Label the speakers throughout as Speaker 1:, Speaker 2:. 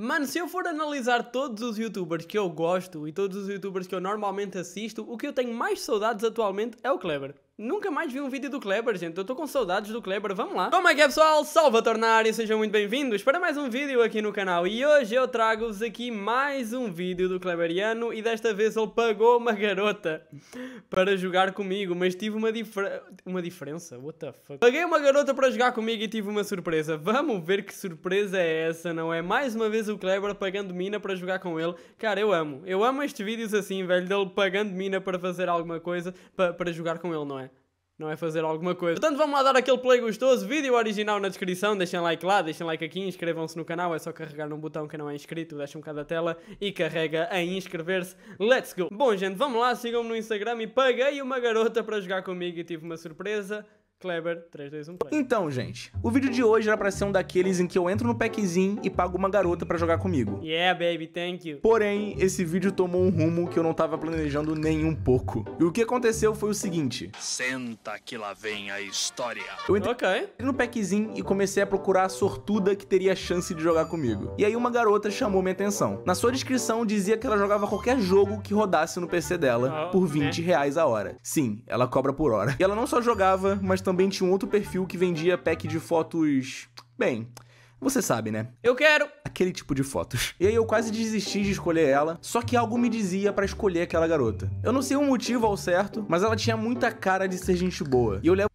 Speaker 1: Mano, se eu for analisar todos os youtubers que eu gosto e todos os youtubers que eu normalmente assisto, o que eu tenho mais saudades atualmente é o Kleber. Nunca mais vi um vídeo do Kleber, gente. Eu tô com saudades do Kleber, vamos lá. Como é que é, pessoal? Salvator na sejam muito bem-vindos para mais um vídeo aqui no canal. E hoje eu trago-vos aqui mais um vídeo do Kleberiano e desta vez ele pagou uma garota para jogar comigo, mas tive uma, diferença... uma diferença? What the fuck? Paguei uma garota para jogar comigo e tive uma surpresa. Vamos ver que surpresa é essa, não é? Mais uma vez o Kleber pagando mina para jogar com ele. Cara, eu amo. Eu amo estes vídeos assim, velho, dele pagando mina para fazer alguma coisa, para jogar com ele, não é? não é fazer alguma coisa. Portanto, vamos lá dar aquele play gostoso. Vídeo original na descrição, deixem like lá, deixem like aqui, inscrevam-se no canal. É só carregar num botão que não é inscrito, deixa um bocado a tela e carrega em inscrever-se. Let's go! Bom, gente, vamos lá, sigam-me no Instagram e paguei uma garota para jogar comigo e tive uma surpresa. Kleber, 321 play.
Speaker 2: Então, gente, o vídeo de hoje era pra ser um daqueles em que eu entro no packzinho e pago uma garota pra jogar comigo.
Speaker 1: Yeah, baby, thank you. Porém,
Speaker 2: esse vídeo tomou um rumo que eu não tava planejando nem um pouco. E o que aconteceu foi o seguinte.
Speaker 1: Senta que lá vem a história. Eu entrei
Speaker 2: okay. no packzinho e comecei a procurar a sortuda que teria chance de jogar comigo. E aí uma garota chamou minha atenção. Na sua descrição dizia que ela jogava qualquer jogo que rodasse no PC dela oh, por 20 né? reais a hora. Sim, ela cobra por hora. E ela não só jogava, mas também também tinha um outro perfil que vendia pack de fotos. Bem, você sabe, né? Eu quero! Aquele tipo de fotos. E aí eu quase desisti de escolher ela, só que algo me dizia para escolher aquela garota. Eu não sei o motivo ao certo, mas ela tinha muita cara de ser gente boa. E eu levo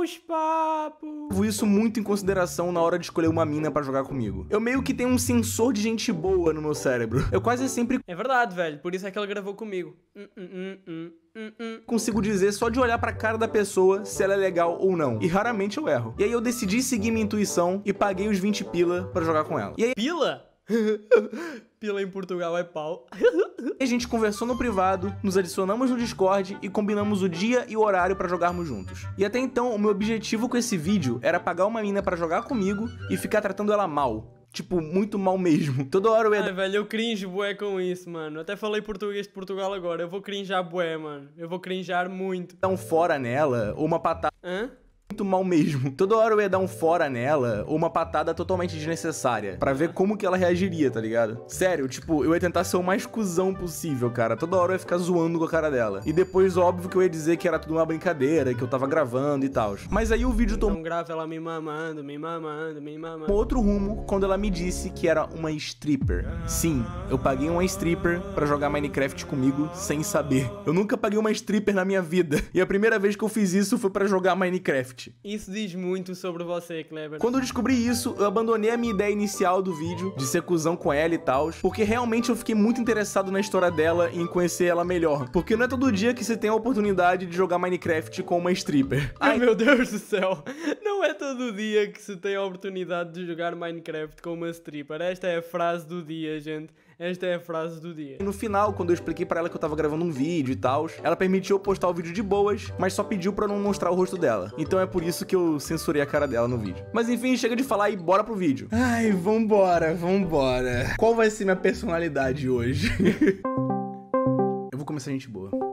Speaker 2: os papos. Levo isso muito em consideração na hora de escolher uma mina para jogar comigo. Eu meio que tenho um sensor de gente boa no meu cérebro. Eu quase sempre.
Speaker 1: É verdade, velho. Por isso é que ela gravou comigo. Hum hum hum, hum, hum, hum,
Speaker 2: Consigo dizer só de olhar pra cara da pessoa se ela é legal ou não. E raramente eu erro. E aí eu decidi seguir minha intuição e paguei os 20 pila para jogar com ela. E aí... Pila? Pila em Portugal é
Speaker 1: pau.
Speaker 2: a gente conversou no privado, nos adicionamos no Discord e combinamos o dia e o horário para jogarmos juntos. E até então, o meu objetivo com esse vídeo era pagar uma mina para jogar comigo e ficar tratando ela mal. Tipo, muito mal mesmo. Toda hora eu ia... Ai,
Speaker 1: velho, eu cringe bué com isso, mano. Até falei português de Portugal agora. Eu vou crinjar bué, mano. Eu vou crinjar muito. Então fora nela,
Speaker 2: ou uma patada... Hã? muito mal mesmo. Toda hora eu ia dar um fora nela ou uma patada totalmente desnecessária para ver como que ela reagiria, tá ligado? Sério, tipo, eu ia tentar ser o mais cuzão possível, cara. Toda hora eu ia ficar zoando com a cara dela. E depois, óbvio que eu ia dizer que era tudo uma brincadeira, que eu tava gravando e tal. Mas aí o vídeo
Speaker 1: tomou. grava ela me mamando, me mamando, me mamando. Um outro
Speaker 2: rumo quando ela me disse que era uma stripper. Sim, eu paguei uma stripper para jogar Minecraft comigo sem saber. Eu nunca paguei uma stripper na minha vida. E a primeira vez que eu fiz isso foi para jogar Minecraft.
Speaker 1: Isso diz muito sobre você, Kleber. Quando eu
Speaker 2: descobri isso, eu abandonei a minha ideia inicial do vídeo, de ser cuzão com ela e tal, porque realmente eu fiquei muito interessado na história dela e em conhecer ela melhor. Porque não é todo dia que você tem a oportunidade de jogar Minecraft com uma stripper. Ai, meu Deus
Speaker 1: do céu. Não é todo dia que se tem a oportunidade de jogar Minecraft com uma stripper. Esta é a frase do dia, gente. Esta é a frase do dia. E no final,
Speaker 2: quando eu expliquei para ela que eu tava gravando um vídeo e tal, ela permitiu eu postar o vídeo de boas, mas só pediu para não mostrar o rosto dela. Então é por isso que eu censurei a cara dela no vídeo. Mas enfim, chega de falar e bora pro vídeo. Ai, vambora, vambora. Qual vai ser minha personalidade hoje? eu vou começar gente boa.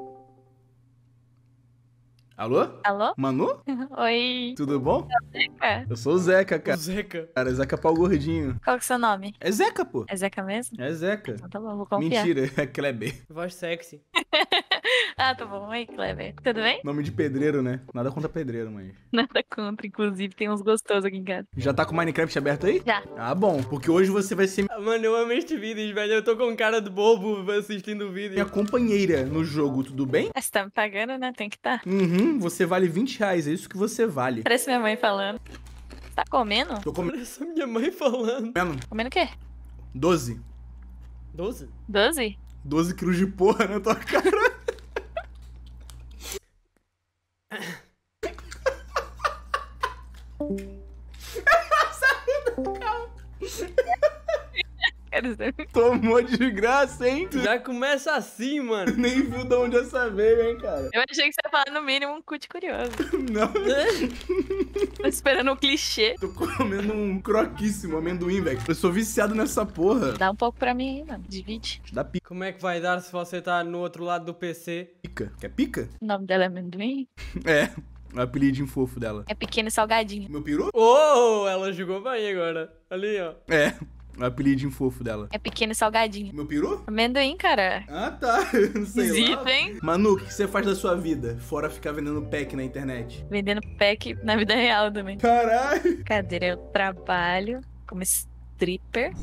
Speaker 2: Alô? Alô? Manu?
Speaker 3: Oi.
Speaker 2: Tudo bom? Eu sou o Zeca. Eu sou o Zeca, cara. O Zeca. Cara, Zeca pau gordinho. Qual que é o seu nome? É Zeca, pô. É Zeca mesmo? É Zeca. Então tá bom, vou confiar. Mentira, é Kleber.
Speaker 1: Voz sexy.
Speaker 3: Ah, tá bom. Oi, Kleber. Tudo bem?
Speaker 2: Nome de pedreiro, né? Nada contra pedreiro, mãe.
Speaker 3: Nada contra, inclusive, tem uns gostosos aqui em casa.
Speaker 2: Já tá com o Minecraft aberto aí? Já. Ah, bom. Porque hoje você vai ser. Ah, mano, eu amo este vídeo, velho. Eu tô com cara de bobo assistindo o vídeo. Minha companheira no jogo, tudo bem? Ah,
Speaker 3: você tá me pagando, né? Tem que tá.
Speaker 2: Uhum, você vale 20 reais, é isso que você vale.
Speaker 3: Parece minha mãe falando. tá comendo? Tô comendo. Parece
Speaker 2: minha mãe falando. Comendo. Comendo o quê? Doze. Doze? Doze? Doze quilos de porra na tua cara. Saiu do Tomou de graça, hein? Já começa assim, mano. Nem viu de onde essa veio, hein, cara. Eu
Speaker 3: achei que você ia falar no mínimo um cu curioso.
Speaker 2: Não. É? Tô esperando um clichê. Tô comendo um croquíssimo
Speaker 1: amendoim, velho. Eu sou viciado nessa porra. Dá
Speaker 3: um pouco pra mim aí, mano. Divide.
Speaker 1: dá pica. Como é que vai dar se você tá no outro lado do PC? Pica. Quer pica?
Speaker 3: O nome dela é amendoim?
Speaker 1: É. O
Speaker 2: apelidinho fofo dela. É
Speaker 3: pequeno e salgadinho.
Speaker 1: Meu peru? Oh, ela jogou bem agora. Ali, ó.
Speaker 2: É. O apelidinho fofo dela. É
Speaker 3: pequeno e salgadinho. Meu peru? Amendoim, cara.
Speaker 2: Ah, tá. Não sei lá. hein? Manu, o que você faz da sua vida? Fora ficar vendendo pack na internet.
Speaker 3: Vendendo pack na vida real também. Caralho. Cadê? eu trabalho como stripper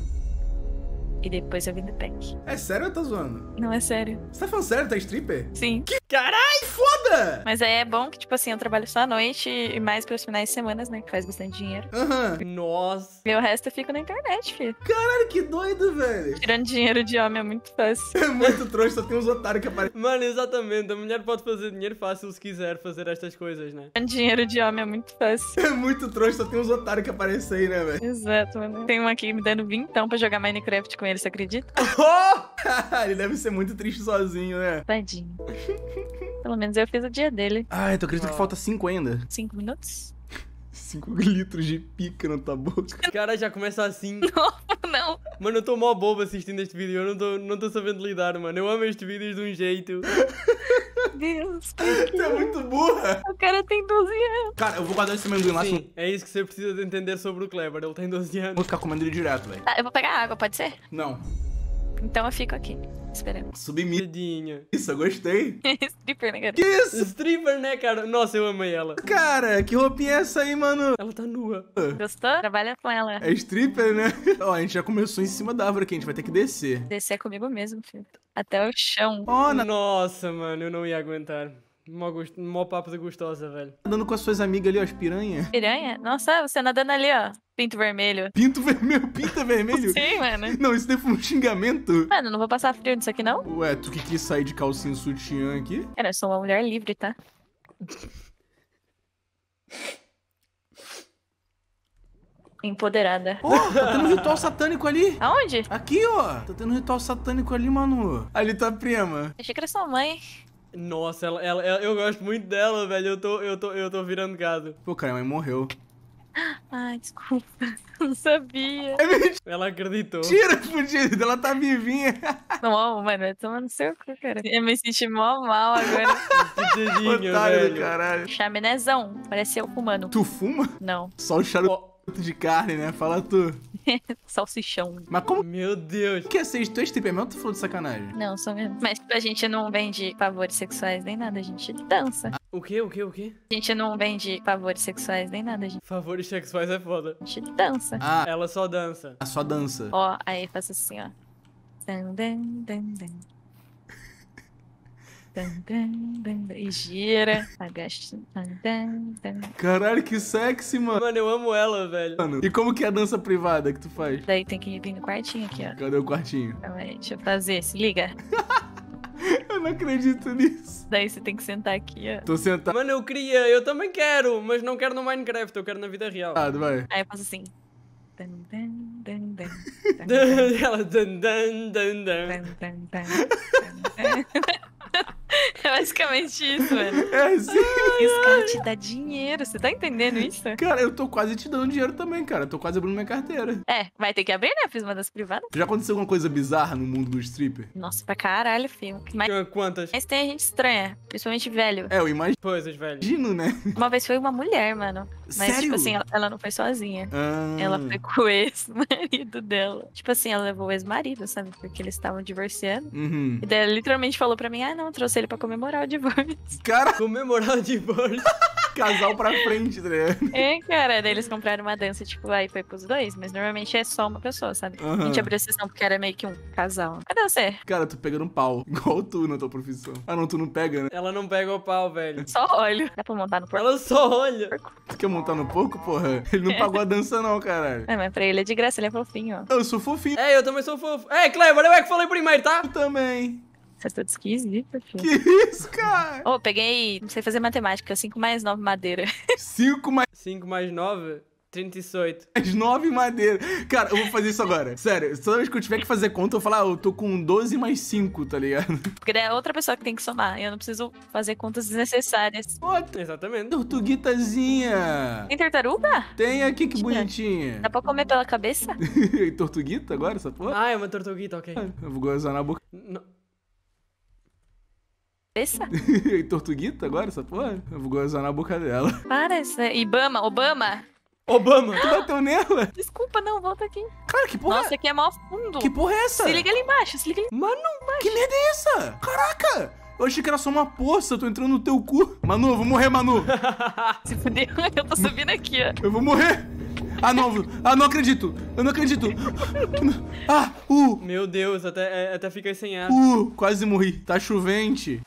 Speaker 3: e depois eu vim do PEC.
Speaker 2: É sério ou tá zoando?
Speaker 3: Não, é sério.
Speaker 2: Você tá falando sério? Tá stripper? Sim. Que
Speaker 3: caralho, foda! Mas aí é bom que, tipo assim, eu trabalho só à noite e mais pros finais de semana, né? Que faz bastante dinheiro. Aham.
Speaker 2: Uhum. Nossa.
Speaker 3: E o resto eu fico na internet, filho. Caralho, que doido, velho.
Speaker 1: Tirando dinheiro de homem é muito fácil. É muito trouxa, só tem uns otários que aparecem. Mano, exatamente. A mulher pode fazer dinheiro fácil se quiser fazer estas coisas, né?
Speaker 3: Tirando dinheiro de homem é muito fácil. É muito trouxa, só tem uns otários que aparecem aí, né, velho? Exato, mano. Tem um aqui me dando vintão pra jogar Minecraft com ele banheiro, você acredita? Oh!
Speaker 2: Ele deve ser muito triste sozinho, né?
Speaker 3: Tadinho. Pelo menos eu fiz o dia dele. Ai, ah, tu então acredita oh. que falta
Speaker 2: cinco ainda?
Speaker 3: Cinco minutos?
Speaker 1: cinco litros de pica na tua boca. Cara, já começa assim. Não, não. Mano, eu tô mó bobo assistindo este vídeo. Eu não tô, não tô sabendo lidar, mano. Eu amo este vídeo de um jeito. Deus. Você é muito burra. O cara
Speaker 3: tem 12 anos. Cara, eu vou guardar esse amendoim lá. Sim,
Speaker 1: é isso que você precisa entender sobre o Clever. Ele tem 12 anos. Vou ficar comendo ele direto, velho.
Speaker 3: Tá, eu vou pegar água, pode ser? Não. Então eu fico aqui, esperando.
Speaker 1: Submidinha. Isso, eu gostei.
Speaker 3: Stripper, né, cara? Que isso?
Speaker 1: Stripper, né, cara? Nossa, eu amei ela.
Speaker 2: Cara, que roupinha é essa aí, mano? Ela tá nua.
Speaker 3: Gostou? Trabalha com ela. É
Speaker 2: stripper, né? Ó, a gente já começou em cima da árvore aqui, a gente vai ter que descer.
Speaker 3: Descer é comigo mesmo, filho.
Speaker 1: Até o chão. Oh, na... Nossa, mano, eu não ia aguentar. Mó, gost... Mó papo da gostosa, velho. Nadando com as suas amigas ali, ó, as piranha.
Speaker 3: Piranha? Nossa, você nadando ali, ó. Pinto vermelho. Pinto vermelho?
Speaker 2: Pinta vermelho? Sim, mano. Não, isso daí foi um xingamento.
Speaker 3: Mano, não vou passar frio nisso aqui, não.
Speaker 2: Ué, tu que quis sair de calcinha sutiã aqui?
Speaker 3: Cara, eu sou uma mulher livre, tá? Empoderada. Ó, oh,
Speaker 2: tá tendo um ritual satânico ali. Aonde? Aqui, ó. Tá tendo um ritual satânico ali, Manu. Ali tá
Speaker 1: a prima. Achei
Speaker 3: que era sua mãe.
Speaker 1: Nossa, ela, ela, ela, eu gosto muito dela, velho. Eu tô, eu tô, eu tô virando gado. Pô, cara, a mãe morreu.
Speaker 3: Ah, desculpa. Não sabia.
Speaker 1: É ela acreditou. Tira,
Speaker 3: fudido. Ela tá vivinha. Não, mano, é vai tomar no seu cu, cara. Eu me senti mó mal agora.
Speaker 1: Fudidinho, Otário velho. caralho.
Speaker 3: Parece eu fumando. Tu fuma? Não.
Speaker 2: Só o charuto de carne, né? Fala tu. salsichão. Mas como? Meu Deus. O que é ser stripper é mesmo? Tu falou de sacanagem.
Speaker 3: Não, sou mesmo. Mas a gente não vende favores sexuais nem nada, a gente dança. Ah, o quê? O quê? O quê? A gente não vende favores sexuais nem nada, gente.
Speaker 1: Favores sexuais é foda. A gente
Speaker 3: dança. Ah.
Speaker 1: Ela só dança. Ah, só dança. Ó,
Speaker 3: aí faz assim, ó. Dun, e gira.
Speaker 2: Caralho, que sexy, mano. Mano, eu amo ela, velho. Mano, e como que é a dança privada que tu faz?
Speaker 3: Daí tem que vir no quartinho aqui,
Speaker 2: ó. Cadê o quartinho?
Speaker 3: Calma aí, deixa eu fazer. Se liga. Eu não acredito nisso. Daí você tem que sentar
Speaker 1: aqui, ó. Tô sentado. Mano, eu queria, eu também quero, mas não quero no Minecraft, eu quero na vida real. Ah, vai. Aí eu faço assim. Dun, Ela. É
Speaker 2: basicamente
Speaker 1: isso, velho. É assim. Ah, esse cara
Speaker 2: te dá dinheiro, você tá entendendo isso? Cara, eu tô quase te dando dinheiro também, cara. Eu tô quase abrindo minha carteira.
Speaker 3: É, vai ter que abrir, né? Fiz uma das privadas.
Speaker 2: Já aconteceu alguma coisa bizarra no mundo do stripper?
Speaker 3: Nossa, pra caralho, filho. Mas... Quantas? Mas tem gente estranha, principalmente velho. É, eu
Speaker 2: imagino. Coisas, velho. Imagino, né?
Speaker 3: Uma vez foi uma mulher, mano. Mas, tipo Sério? tipo assim, ela, ela não foi sozinha.
Speaker 1: Ah. Ela foi
Speaker 3: com o ex-marido dela. Tipo assim, ela levou o ex-marido, sabe? Porque eles estavam divorciando.
Speaker 1: Uhum. E daí
Speaker 3: ela literalmente falou pra mim, ah, não, trouxe ele ele pra comemorar o divórcio.
Speaker 1: Cara, comemorar o divórcio.
Speaker 2: Casal pra frente, tá ligado?
Speaker 3: É, cara, daí eles compraram uma dança, tipo, aí foi pros dois, mas normalmente é só uma pessoa, sabe? Uhum. A gente abriu a sessão porque era meio que um casal. Cadê você?
Speaker 2: Cara, tu pegando um pau, igual tu na tua profissão. Ah, não, tu não pega, né? Ela não pega o pau, velho. Só olho. Dá pra montar no porco? Ela só olha. Tu quer montar no porco, porra? Ele não é. pagou a dança, não, caralho.
Speaker 3: É, mas pra ele é de graça, ele é fofinho, ó. Eu sou fofinho. É, eu também sou fofo. É, Cleber, eu é que falei primeiro, tá? Eu também.
Speaker 1: Tá toda esquisita, filho.
Speaker 3: Que isso, cara? Ô, oh, peguei. Não sei fazer matemática. 5 mais 9 madeira.
Speaker 1: 5 mais. 5 mais 9? 38. Mais 9 madeira.
Speaker 2: Cara, eu vou fazer isso agora. Sério, toda vez que eu tiver que fazer conta, eu vou falar, ah, eu tô com 12 mais 5, tá ligado?
Speaker 3: Porque é outra pessoa que tem que somar. e Eu não preciso fazer contas desnecessárias. Outra.
Speaker 2: Exatamente. Tortuguitazinha.
Speaker 3: Tem tartaruga?
Speaker 2: Tem aqui, que bonitinha.
Speaker 3: Dá pra comer pela cabeça?
Speaker 2: tortuguita agora, essa porra?
Speaker 1: Ah, é uma tortuguita, ok.
Speaker 2: eu vou gozar na boca.
Speaker 1: Não cabeça?
Speaker 2: Tortuguita agora, essa porra? Eu vou gozar na boca dela.
Speaker 3: Para, isso é Ibama, Obama.
Speaker 2: Obama, tu ah! bateu nela?
Speaker 3: Desculpa, não, volta aqui. Cara, que porra é Nossa, aqui é mó fundo. Que porra é essa? Se liga ali embaixo, se liga ali Mano, embaixo. que
Speaker 2: merda é essa? Caraca! Eu achei que era só uma poça, tô entrando no teu cu. Manu, vou morrer, Manu.
Speaker 1: se fudeu, eu tô subindo aqui, ó. Eu vou morrer. Ah, não, ah, não acredito. Eu não acredito. Ah, uh. Meu Deus, até, é, até fiquei sem ar. Uh, quase morri. Tá
Speaker 2: chovente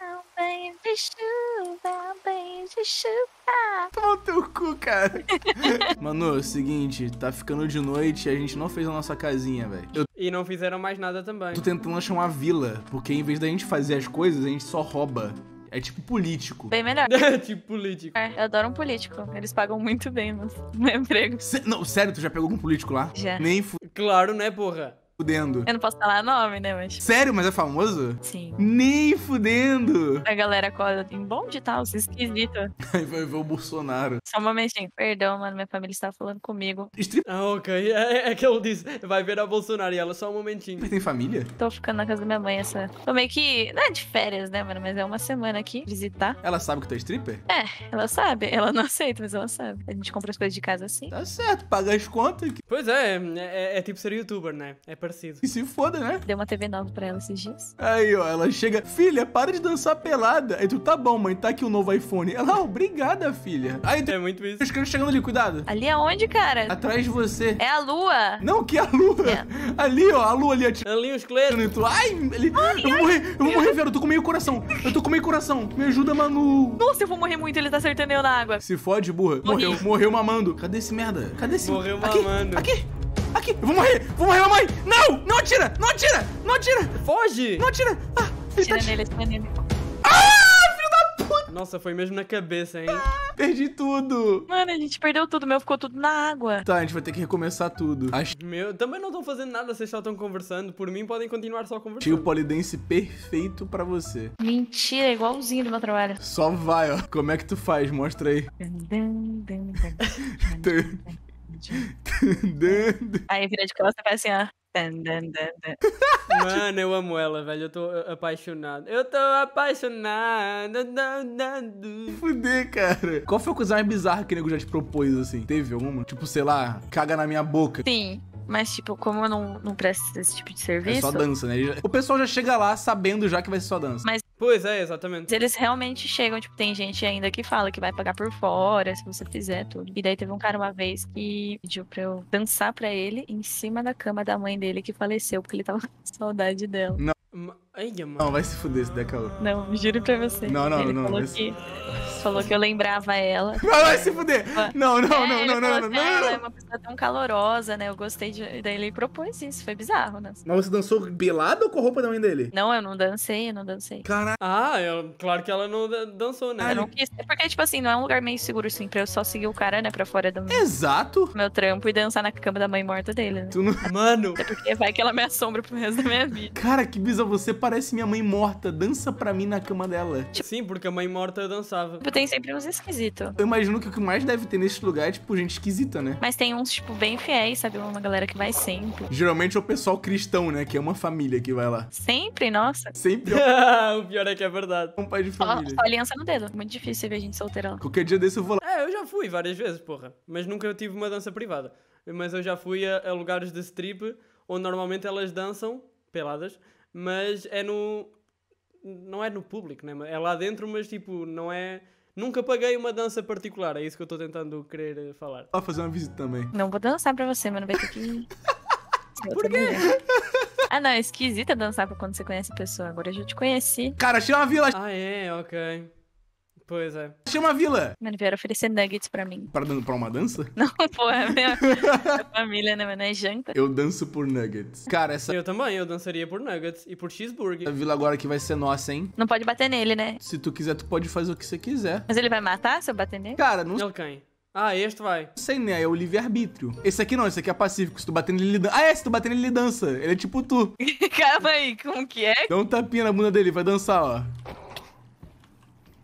Speaker 2: chuva, banho de chuva. Toma o teu cu, cara. Mano, é seguinte, tá ficando de noite e a gente não fez a nossa casinha, velho. Eu...
Speaker 1: E não fizeram mais nada também. Tô tentando
Speaker 2: achar uma vila, porque em vez da gente fazer as coisas, a gente só rouba. É tipo político. Bem melhor. É tipo
Speaker 1: político. É, eu
Speaker 3: adoro um político. Eles pagam muito bem no,
Speaker 2: no emprego. não, sério, tu já pegou algum político lá? Já. Nem fui. Claro, né, porra? fudendo. Eu
Speaker 3: não posso falar nome, né, mas...
Speaker 2: Sério? Mas é famoso? Sim. Nem fudendo!
Speaker 3: A galera acorda em bom de tal, isso é esquisito.
Speaker 2: Aí vai ver o
Speaker 1: Bolsonaro. Só
Speaker 3: um momentinho. Perdão, mano, minha família está falando comigo.
Speaker 1: Estri... Ah, ok. É, é, é que eu disse, vai ver a Bolsonaro e ela, só um momentinho. Mas tem família?
Speaker 3: Tô ficando na casa da minha mãe essa... Tô meio que... Não é de férias, né, mano, mas é uma semana aqui, visitar.
Speaker 1: Ela sabe que tu é stripper?
Speaker 3: É, ela sabe. Ela não aceita, mas ela sabe. A gente compra as coisas de casa assim. Tá certo,
Speaker 1: paga as contas. Pois é, é, é, é tipo ser youtuber, né? É parecido. E se foda, né? Deu uma TV nova pra ela esses dias. Aí, ó, ela
Speaker 2: chega, filha, para de dançar pelada. Aí tu, tá bom, mãe, tá aqui o um novo iPhone. Ela, ah, obrigada, filha. Aí tu, é muito isso. Os caras chegando ali, cuidado.
Speaker 3: Ali é onde, cara? Atrás de você. É a lua. Não,
Speaker 2: que é a lua. É. Ali, ó, a lua ali atirando. Ali os clérigos. Tu, ai, ai, eu vou morrer, eu vou morrer, velho, eu tô com meio coração. Eu tô com meio coração. Me ajuda, Manu. Nossa, eu vou morrer muito, ele tá acertando eu na água. Se fode, burra. Morri. Morreu, morreu mamando. Cadê esse merda? Cadê esse... Morreu mamando. aqui aqui! Eu vou morrer! Vou morrer, mamãe! Não! Não atira! Não atira! Não atira! Foge! Não atira! Ah, ele tira tá nele, tira nele. Ah,
Speaker 1: filho da puta! Nossa, foi mesmo na cabeça, hein? Ah, perdi tudo! Mano, a gente perdeu tudo, meu ficou tudo na água. Tá, a gente vai ter que recomeçar tudo. Acho... Meu, também não estão fazendo nada, vocês só estão conversando. Por mim, podem continuar só conversando. Tinha o
Speaker 2: polidense perfeito pra você.
Speaker 1: Mentira,
Speaker 3: é igualzinho do meu trabalho.
Speaker 2: Só vai, ó. Como é que tu faz? Mostra aí.
Speaker 1: É. Aí vira de costa e faz assim, ó. Mano, eu amo ela, velho. Eu tô apaixonado. Eu tô apaixonado. Fuder, cara. Qual foi a
Speaker 2: coisa mais bizarra que o nego já te propôs, assim? Teve alguma? Tipo, sei lá, caga na minha boca.
Speaker 1: Sim.
Speaker 3: Mas, tipo, como eu não, não presto esse tipo de serviço. É só dança, né?
Speaker 2: O pessoal já chega lá sabendo já que vai
Speaker 1: ser só dança. Mas Pois é, exatamente.
Speaker 3: Eles realmente chegam, tipo, tem gente ainda que fala que vai pagar por fora, se você fizer tudo. E daí teve um cara uma vez que pediu pra eu dançar pra ele em cima da cama da mãe dele que faleceu, porque ele tava com saudade dela.
Speaker 1: Não. Ai, não, vai se
Speaker 2: fuder se der calor. Não, juro pra você. Não, não, ele não. Falou, que, se...
Speaker 3: falou que eu lembrava ela.
Speaker 2: vai se fuder! Não, não, é, não, não, não, não, assim, ah, não, Ela
Speaker 3: é uma pessoa tão calorosa, né? Eu gostei de... Daí ele propôs isso, foi bizarro, né?
Speaker 2: Mas você dançou pelado ou com a roupa da mãe dele?
Speaker 3: Não, eu não dancei, eu não dancei. Caraca.
Speaker 1: Ah, eu... claro que ela não dançou, né? Eu não
Speaker 3: quis. É porque, tipo assim, não é um lugar meio seguro, assim, pra eu só seguir o cara, né, pra fora do Exato. meu trampo e dançar na cama da mãe morta dele. Né? Tu
Speaker 2: não... Mano. É porque vai que ela me assombra pro resto da minha vida. Cara, que bizarro a você parece minha mãe morta, dança pra mim na cama dela. Tipo- Sim, porque a mãe morta dançava. Tipo,
Speaker 3: tem sempre uns esquisitos. Eu imagino
Speaker 2: que o que mais deve ter nesse lugar é, tipo, gente esquisita, né?
Speaker 3: Mas tem uns, tipo, bem fiéis, sabe? Uma galera que vai sempre.
Speaker 2: Geralmente é o pessoal cristão, né? Que é uma família que vai lá.
Speaker 3: Sempre, nossa. Sempre.
Speaker 1: É o pior é que é verdade. Um pai de família. Só, só
Speaker 3: aliança no dedo. Muito difícil ver gente solteira lá.
Speaker 2: Qualquer dia desse eu
Speaker 1: vou lá. É, eu já fui várias vezes, porra. Mas nunca eu tive uma dança privada. Mas eu já fui a, a lugares de strip onde normalmente elas dançam peladas mas é no. Não é no público, né? é lá dentro, mas tipo, não é. Nunca paguei uma dança particular, é isso que eu estou tentando querer falar. Vou fazer uma visita também.
Speaker 3: Não vou dançar para você, não vai ter que.
Speaker 1: Por quê?
Speaker 3: Ah, não, é esquisita dançar pra quando você conhece a pessoa. Agora eu já te conheci.
Speaker 1: Cara, tira uma vila. Ah, é, ok. Pois é. Chama a vila!
Speaker 3: Mano, vieram oferecer nuggets pra mim.
Speaker 1: Pra, pra uma dança? Não,
Speaker 3: pô, é minha, minha é família, né? Mas não é janta.
Speaker 2: Eu danço por nuggets. Cara, essa. Eu também, eu dançaria por nuggets e por cheeseburger. A vila agora que vai ser nossa, hein? Não pode bater nele, né? Se tu quiser, tu pode fazer o que você quiser.
Speaker 3: Mas ele vai matar se eu bater nele?
Speaker 2: Cara, não. Ele quem? É ah, este vai. Sei, né? É o livre-arbítrio. Esse aqui não, esse aqui é pacífico. Se tu bater nele, ele dança. Ah, é, se tu bater nele, ele dança. Ele é tipo tu.
Speaker 1: Calma aí, como que é? Dá
Speaker 2: um tapinha na bunda dele, vai dançar, ó.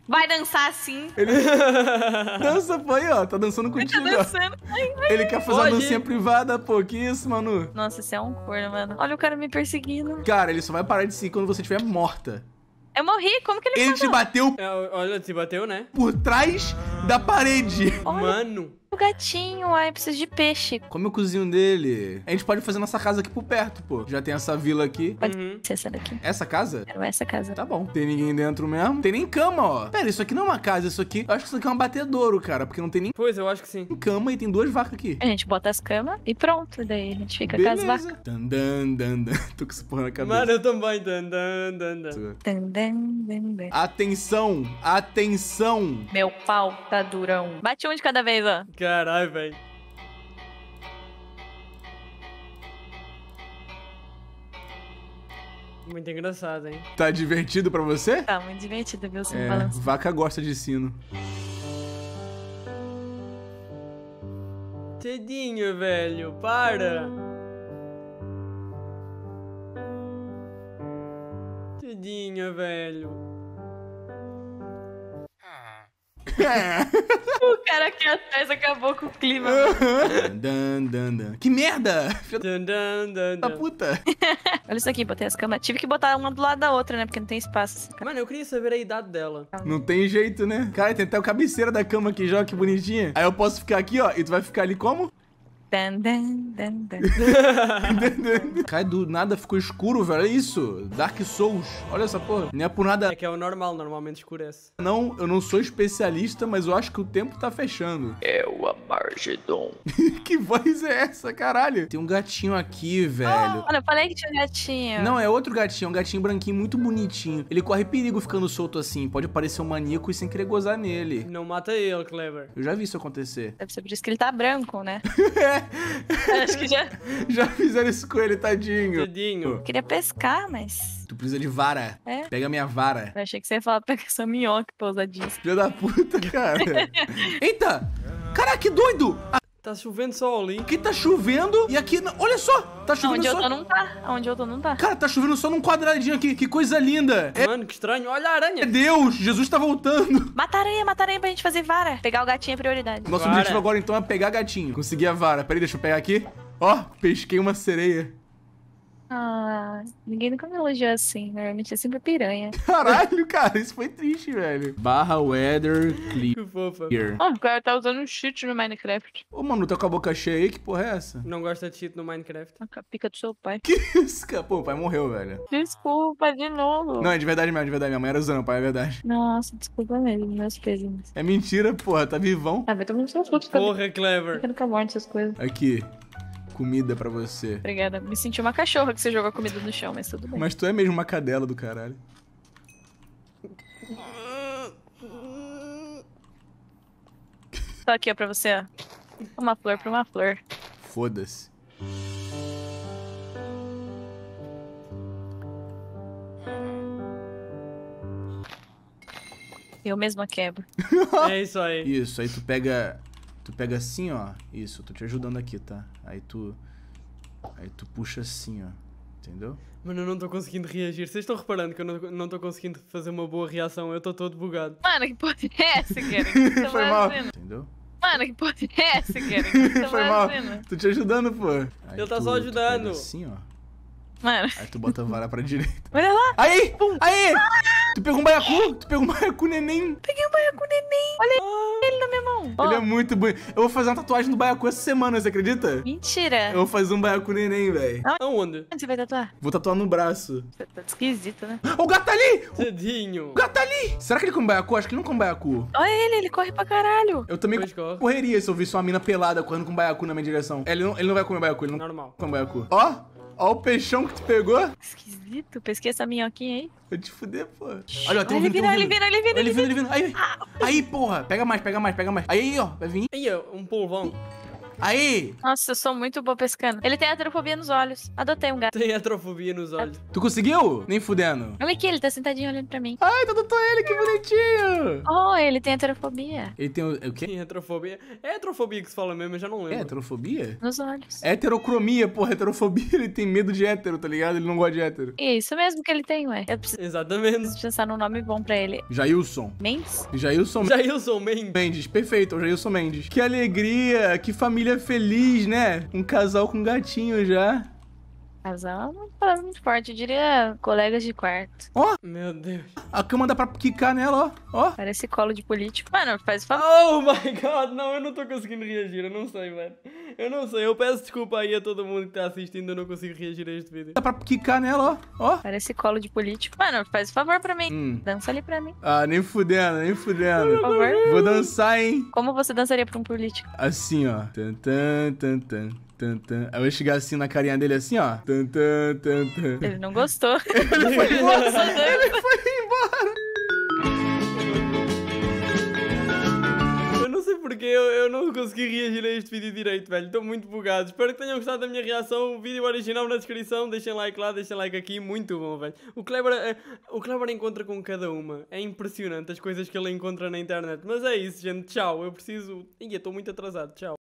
Speaker 3: Vai dançar assim. Ele
Speaker 2: dança, foi, ó. Tá dançando contigo. Ele tá dançando.
Speaker 3: Ai, Ele quer fazer pode. uma dancinha
Speaker 2: privada, pô. Que isso, Manu?
Speaker 3: Nossa, isso é um corno, mano. Olha o cara me perseguindo.
Speaker 2: Cara, ele só vai parar de si quando você estiver morta.
Speaker 3: Eu morri? Como que ele Ele te bateu...
Speaker 1: É, olha, te bateu, né? Por trás da parede. Olha. Mano
Speaker 3: o gatinho, ai, preciso de peixe.
Speaker 2: Come o cozinho dele. A gente pode fazer nossa casa aqui por perto, pô. Já tem essa vila aqui. Pode uhum. ser essa daqui. Essa casa? Quero essa casa. Tá bom. Tem ninguém dentro mesmo? Tem nem cama, ó. Pera, isso aqui não é uma casa, isso aqui... Eu acho que isso aqui é um batedouro, cara, porque não tem nem... Pois, eu acho que sim. Tem cama e tem duas vacas aqui.
Speaker 3: A gente bota as camas e pronto. Daí a gente fica Beleza. com as vacas.
Speaker 2: Dan, dan, dan, dan. Tô com isso porra na cabeça. Mano, eu também. Dan, dan, dan, dan. Dan,
Speaker 3: dan, dan, dan.
Speaker 2: Atenção, atenção.
Speaker 3: Meu pau tá durão.
Speaker 1: Bate um de cada vez, ó. Caralho, velho. Muito engraçado, hein? Tá divertido pra você? Tá muito divertido viu? o é,
Speaker 2: Vaca gosta de sino.
Speaker 1: Tedinho, velho, para! Tedinho, velho. É. O cara aqui atrás acabou com o clima. dan, dan, dan. Que merda! Dan, dan, dan, dan. puta.
Speaker 3: Olha isso aqui, botei as camas. Tive que botar uma do lado da outra, né? Porque não tem
Speaker 1: espaço. Mano, eu queria saber a idade dela. Não
Speaker 2: tem jeito, né? Cara, tem até o cabeceira da cama aqui, já, que bonitinha. Aí eu posso ficar aqui, ó, e tu vai ficar ali como? Cai do nada, ficou escuro, velho. É isso. Dark Souls. Olha essa porra.
Speaker 1: Nem é por nada. É que é o normal, normalmente escurece.
Speaker 2: Não, eu não sou especialista, mas eu acho que o tempo tá fechando. É o Amargedon. que voz
Speaker 1: é essa, caralho? Tem um gatinho
Speaker 2: aqui, velho. Ah,
Speaker 3: olha, eu falei que tinha um gatinho. Não, é
Speaker 2: outro gatinho. É um gatinho branquinho muito bonitinho. Ele corre perigo ficando solto assim. Pode parecer um maníaco e sem querer gozar nele.
Speaker 1: Não mata ele, Clever.
Speaker 2: Eu já vi isso acontecer.
Speaker 3: Deve é ser por isso que ele tá branco, né? é.
Speaker 2: Acho que já. Já fizeram isso com ele, tadinho. Tadinho.
Speaker 3: Queria pescar, mas.
Speaker 2: Tu precisa de vara. É? Pega minha vara.
Speaker 3: Eu
Speaker 1: achei que você ia falar, pega
Speaker 3: essa minhoca pra usar disso.
Speaker 2: Filho da puta, cara.
Speaker 1: Eita! Caraca, que doido! Tá chovendo só ali. Aqui tá chovendo e aqui... Olha só!
Speaker 2: Tá chovendo Onde só... eu tô não tá. Onde eu tô não tá. Cara, tá chovendo só num quadradinho aqui. Que coisa linda. É Mano, que estranho.
Speaker 1: Olha a aranha. Meu é Deus, Jesus tá voltando.
Speaker 3: Mata aranha, mata a aranha pra gente fazer vara. Pegar o gatinho é prioridade. Nosso vara. objetivo agora,
Speaker 2: então, é pegar gatinho. Consegui a vara. Peraí, deixa eu pegar aqui. Ó, pesquei uma sereia.
Speaker 3: Ah, ninguém nunca me elogiou assim, normalmente né? é sempre piranha.
Speaker 2: Caralho, cara, isso foi triste, velho. Barra weather clear. Que fofa.
Speaker 1: Ah, o cara tá usando um cheat no Minecraft. Ô, mano, tá com a boca cheia aí? Que porra é essa? Não gosta de cheat no Minecraft. A pica do seu pai. Que isso, cara? Pô, o pai morreu, velho.
Speaker 3: Desculpa, de novo. Não,
Speaker 1: é de verdade
Speaker 2: mesmo, de verdade. Minha mãe era usando o pai, é verdade.
Speaker 3: Nossa, desculpa mesmo, meus pezinhos.
Speaker 2: É mentira, porra, tá vivão.
Speaker 3: Ah, vai tomar no seu puto. Porra, clever. Fica nunca morte essas coisas.
Speaker 2: Aqui comida para você.
Speaker 3: Obrigada. Me senti uma cachorra que você jogou a comida no chão, mas tudo bem. Mas
Speaker 2: tu é mesmo uma cadela do caralho. Só
Speaker 3: aqui, ó, pra você, ó. Uma flor pra uma flor.
Speaker 2: Foda-se.
Speaker 3: Eu mesma quebro.
Speaker 1: é isso aí. Isso, aí tu
Speaker 2: pega Tu pega assim, ó. Isso, tô te ajudando aqui, tá? Aí tu. Aí tu puxa assim, ó. Entendeu?
Speaker 1: Mano, eu não estou conseguindo reagir. Vocês estão reparando que eu não estou conseguindo fazer uma boa reação. Eu estou todo bugado.
Speaker 3: Mano, que porra é essa, cara? Tá Foi mal. Entendeu? Mano, que porra é essa, cara? Tá Foi mal. Dizendo?
Speaker 1: Tô te ajudando, pô. Aí Ele tá só
Speaker 2: ajudando. assim, ó. Mano. Aí tu bota a vara pra direita. Olha lá. Aí! Pum. Aí! Ah! Tu pegou um baiacu? Tu pegou um baiacu neném? Peguei um baiacu neném. Olha ah. ele na minha mão. Ele é muito bonito. Eu vou fazer uma tatuagem do baiacu essa semana, você acredita? Mentira. Eu vou fazer um baiacu neném, velho. Ah. Aonde? Onde você vai tatuar? Vou tatuar no braço. tá, tá esquisito, né? O gato tá ali! Tadinho. O gato tá ali! Será que ele come baiacu? Acho que ele não come baiacu.
Speaker 3: Olha ele, ele corre pra caralho.
Speaker 2: Eu também correria se eu visse uma mina pelada correndo com baiacu na minha direção. Ele não, ele não vai comer baiacu, ele não Normal. come baiacu. Ó, Olha o peixão que tu pegou.
Speaker 3: Esquisito. Pesquei essa minhoquinha aí. Vou te fuder, pô. Olha, ó, tem um vindo, Ele vira, ele vira, ele
Speaker 2: vira. Ele vira, ele vira. Aí, aí, porra. Pega mais, pega mais, pega mais. Aí, ó. Vai vir. Aí, ó. Um polvão. Aí!
Speaker 3: Nossa, eu sou muito boa pescando.
Speaker 2: Ele tem atrofobia
Speaker 3: nos olhos. Adotei um gato. Tem
Speaker 1: atrofobia nos olhos.
Speaker 2: Tu conseguiu? Nem fudendo.
Speaker 3: Olha aqui, ele tá sentadinho olhando pra mim. Ai, tu então
Speaker 2: adotou ele, que bonitinho!
Speaker 3: Oh, ele tem atrofobia.
Speaker 1: Ele tem o, é o quê? Tem atrofobia. É atrofobia que se fala mesmo, eu já não é lembro. É atrofobia?
Speaker 3: Nos olhos.
Speaker 1: Heterocromia, porra,
Speaker 2: heterofobia. Ele tem medo de hétero, tá ligado? Ele não gosta de hétero.
Speaker 3: É isso mesmo que ele tem, ué. Eu
Speaker 2: preciso, Exatamente. preciso
Speaker 3: pensar num nome bom pra ele.
Speaker 2: Jailson. Mendes? Jailson Jailson Mendes. Mendes, perfeito, é o Jailson Mendes. Que alegria, que família feliz, né? Um casal com gatinho já.
Speaker 3: Casal é uma palavra muito forte, eu diria colegas de quarto. Ó! Oh,
Speaker 2: meu Deus. A cama dá pra quicar nela, ó. Ó. Parece colo de político.
Speaker 1: Mano, faz favor. Oh my god, não, eu não tô conseguindo reagir, eu não sei, mano. Eu não sei, eu peço desculpa aí a todo mundo que tá assistindo, eu não consigo reagir a este vídeo. Dá
Speaker 3: pra quicar nela, ó. Ó. Parece colo de político. Mano, faz favor pra mim. Hum. Dança ali pra mim.
Speaker 2: Ah, nem fudendo, nem fudendo. Por favor. Vou dançar, hein. Como você
Speaker 3: dançaria pra um político?
Speaker 2: Assim, ó. Tan, tan, tan, tan. Tan, tan. Aí eu chegar assim na carinha dele assim, ó. Tan, tan, tan, tan. Ele não
Speaker 3: gostou. ele foi embora. ele foi embora.
Speaker 1: porque eu, eu não consegui reagir a este vídeo direito, velho. Estou muito bugado. Espero que tenham gostado da minha reação. O vídeo original na descrição. Deixem like lá, deixem like aqui. Muito bom, velho. O Kleber, eh, o Kleber encontra com cada uma. É impressionante as coisas que ele encontra na internet. Mas é isso, gente. Tchau. Eu preciso. Ih, estou muito atrasado. Tchau.